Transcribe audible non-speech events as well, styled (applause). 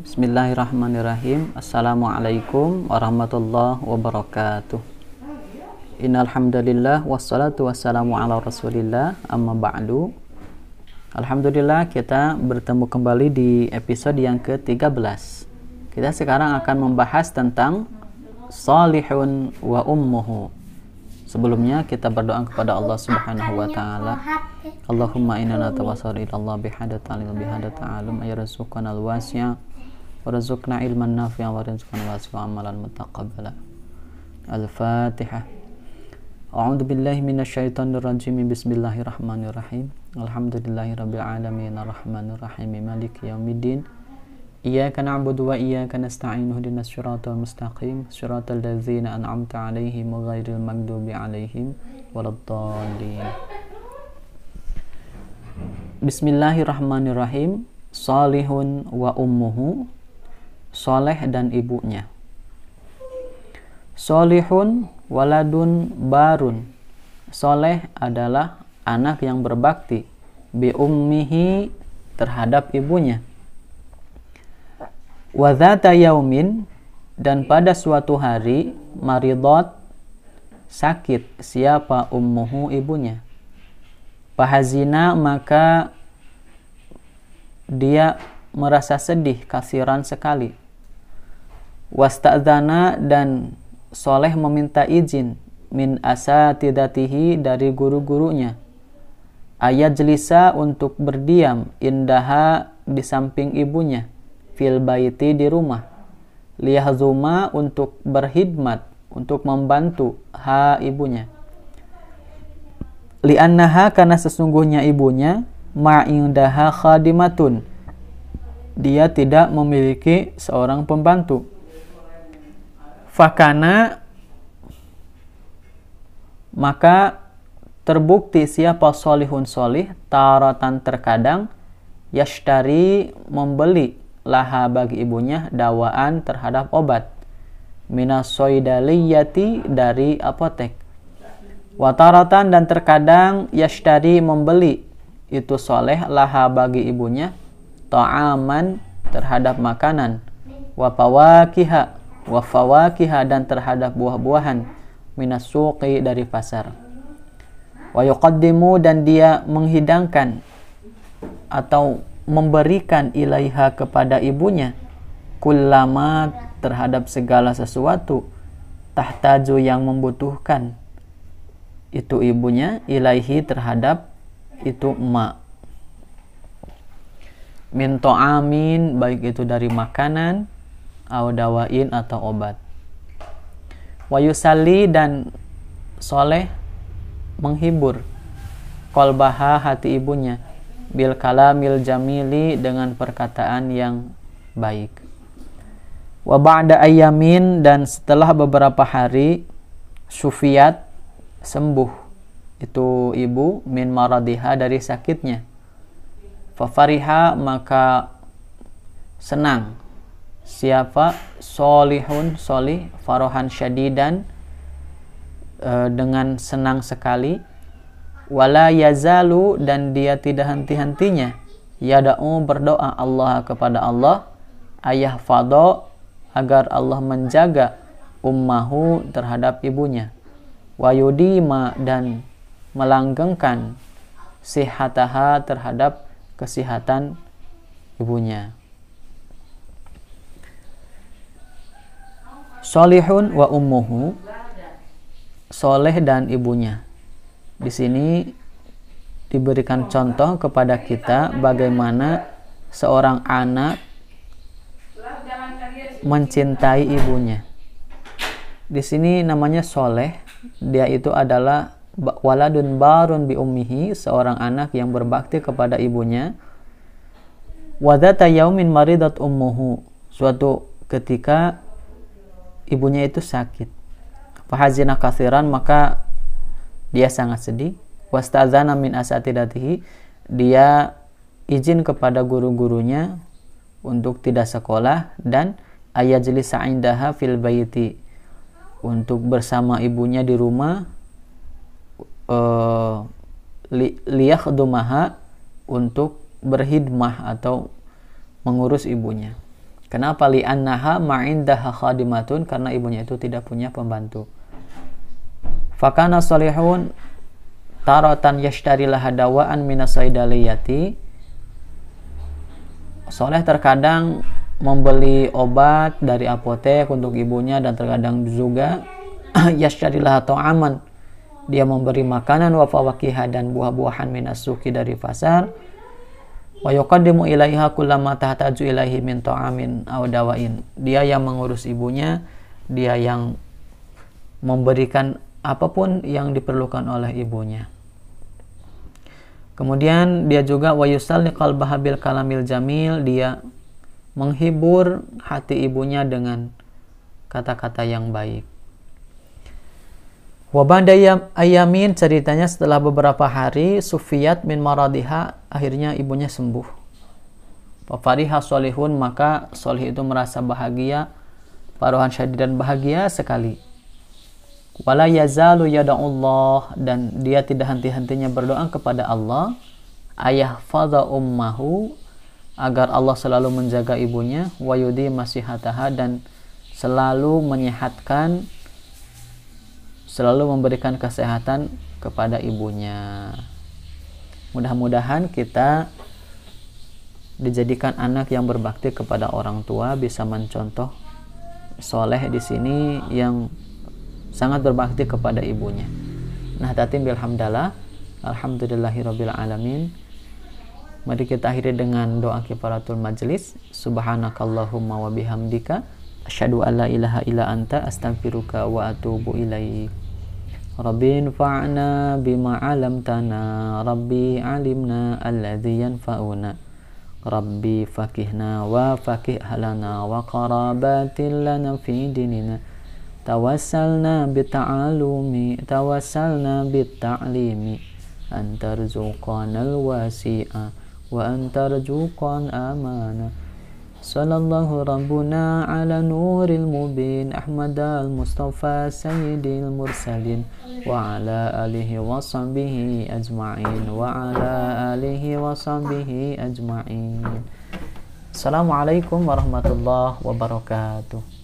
Bismillahirrahmanirrahim. Assalamualaikum warahmatullahi wabarakatuh. Innalhamdulillah wassalatu wassalamu ala Rasulillah amma ba'du. Alhamdulillah kita bertemu kembali di episode yang ke-13. Kita sekarang akan membahas tentang salihun wa ummuhu. Sebelumnya kita berdoa kepada Allah Subhanahu wa taala. Allahumma inna natawassalu ila Allah bihadat ta'lim bihadat ta'alum ayarzuqana al-wasi'a warzuqna ilman nafi'a warzuqna wasi'a amalan mutaqabbala. Al-Fatihah. A'udzu billahi syaithanir rajim. Bismillahirrahmanirrahim. Alhamdulillahirabbil alamin arrahmanirrahim maliki yaumiddin. إياك نعبد وإياك نستعين اهدنا الصراط المستقيم صراط الذين أنعمت عليهم غير المغضوب عليهم ولا الضالين بسم الله الرحمن الرحيم Salihun wa ummuhu Soleh dan ibunya Solihun waladun بارون Soleh adalah anak yang berbakti Bi ummihi terhadap ibunya Wadhata yaumin dan pada suatu hari maridot sakit siapa ummuhu ibunya. Fahazina maka dia merasa sedih kasiran sekali. Wasta'dana dan soleh meminta izin min asatidatihi dari guru-gurunya. Ayat jelisa untuk berdiam indaha di samping ibunya fil baiti di rumah liyahzuma untuk berkhidmat untuk membantu ha ibunya li'annaha karena sesungguhnya ibunya ma'indaha khadimatun dia tidak memiliki seorang pembantu fakana maka terbukti siapa solihun solih taratan terkadang yashtari membeli laha bagi ibunya dawaan terhadap obat minasoidaliyati dari apotek wataratan dan terkadang yashtari membeli itu soleh laha bagi ibunya ta'aman terhadap makanan wafawakiha wafawakiha dan terhadap buah-buahan minasuke dari pasar wa dan dia menghidangkan atau memberikan ilaiha kepada ibunya kullama terhadap segala sesuatu tahtaju yang membutuhkan itu ibunya ilaihi terhadap itu emak min amin baik itu dari makanan awdawain atau obat wayusali dan soleh menghibur kolbaha hati ibunya bil kalamil jamili dengan perkataan yang baik. Wa ba'da ayamin dan setelah beberapa hari Sufiat sembuh itu ibu min maradiha dari sakitnya. Fafariha maka senang. Siapa? Solihun solih farohan syadidan eh, dengan senang sekali wala yazalu dan dia tidak henti-hentinya yada'u berdoa Allah kepada Allah ayah fado agar Allah menjaga ummahu terhadap ibunya wayudima dan melanggengkan sihataha terhadap kesehatan ibunya solihun wa ummuhu soleh dan ibunya di sini diberikan contoh kepada kita bagaimana seorang anak mencintai ibunya. Di sini namanya soleh, dia itu adalah waladun barun bi ummihi, seorang anak yang berbakti kepada ibunya. Wadata yaumin maridat ummuhu, suatu ketika ibunya itu sakit. Fahazina kasiran maka dia sangat sedih. Wastazana min asatidatihi. Dia izin kepada guru-gurunya untuk tidak sekolah dan ayajlis sa'indaha fil baiti untuk bersama ibunya di rumah uh, eh, dumaha untuk berhidmah atau mengurus ibunya. Kenapa li'annaha ma'indaha khadimatun karena ibunya itu tidak punya pembantu. Fakana salihun tarotan yashtari laha dawaan minasaidaliyati Soleh terkadang membeli obat dari apotek untuk ibunya dan terkadang juga (clears throat) yashtari atau aman dia memberi makanan wafawakiha dan buah-buahan minasuki dari pasar wa yuqaddimu ilaiha kullama tahtaju ilaihi min ta'amin aw dawain dia yang mengurus ibunya dia yang memberikan apapun yang diperlukan oleh ibunya. Kemudian dia juga wayusal nikal bahabil kalamil jamil, dia menghibur hati ibunya dengan kata-kata yang baik. Wabada ayamin ceritanya setelah beberapa hari sufiat min maradiha akhirnya ibunya sembuh. Fariha solihun maka solih itu merasa bahagia, paruhan syadid dan bahagia sekali wala yazalu Allah dan dia tidak henti-hentinya berdoa kepada Allah ayah fadha ummahu agar Allah selalu menjaga ibunya wayudi masihataha dan selalu menyehatkan selalu memberikan kesehatan kepada ibunya mudah-mudahan kita dijadikan anak yang berbakti kepada orang tua bisa mencontoh soleh di sini yang sangat berbakti kepada ibunya. Nah, tatim bilhamdalah. Alhamdulillahirabbil alamin. Mari kita akhiri dengan doa kifaratul majlis. Subhanakallahumma wa bihamdika asyhadu an la ilaha illa anta astaghfiruka wa atubu ilaik. Rabbi infa'na bima 'alamtana, Rabbi 'alimna alladhi yanfa'una. Rabbi fakihna wa fakih halana wa qarabatin lana fi dinina tawassalna bita'alumi tawassalna bita'limi antarzuqan alwasi'a wa antarzuqan amana sallallahu rabbuna ala nuril mubin ahmad al mustafa sayyidil mursalin wa ala alihi wa sahbihi ajma'in wa ala alihi wa sahbihi ajma'in Assalamualaikum warahmatullahi wabarakatuh